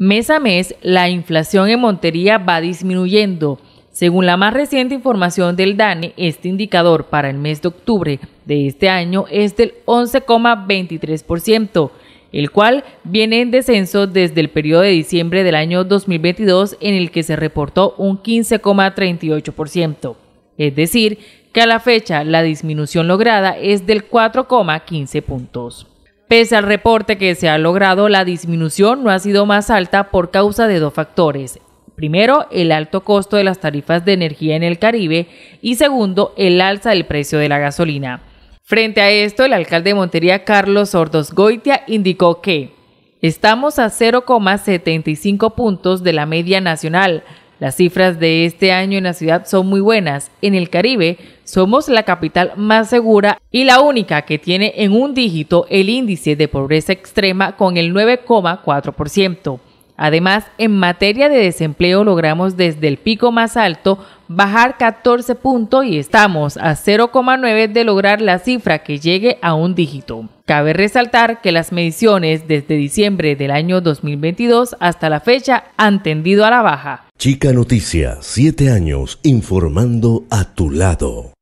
Mes a mes, la inflación en Montería va disminuyendo. Según la más reciente información del DANE, este indicador para el mes de octubre de este año es del 11,23%, el cual viene en descenso desde el periodo de diciembre del año 2022 en el que se reportó un 15,38%. Es decir, que a la fecha la disminución lograda es del 4,15 puntos. Pese al reporte que se ha logrado, la disminución no ha sido más alta por causa de dos factores. Primero, el alto costo de las tarifas de energía en el Caribe y segundo, el alza del precio de la gasolina. Frente a esto, el alcalde de Montería, Carlos Sordos Goitia, indicó que estamos a 0,75 puntos de la media nacional, las cifras de este año en la ciudad son muy buenas. En el Caribe somos la capital más segura y la única que tiene en un dígito el índice de pobreza extrema con el 9,4%. Además, en materia de desempleo logramos desde el pico más alto bajar 14 puntos y estamos a 0,9 de lograr la cifra que llegue a un dígito. Cabe resaltar que las mediciones desde diciembre del año 2022 hasta la fecha han tendido a la baja. Chica Noticia, 7 años informando a tu lado.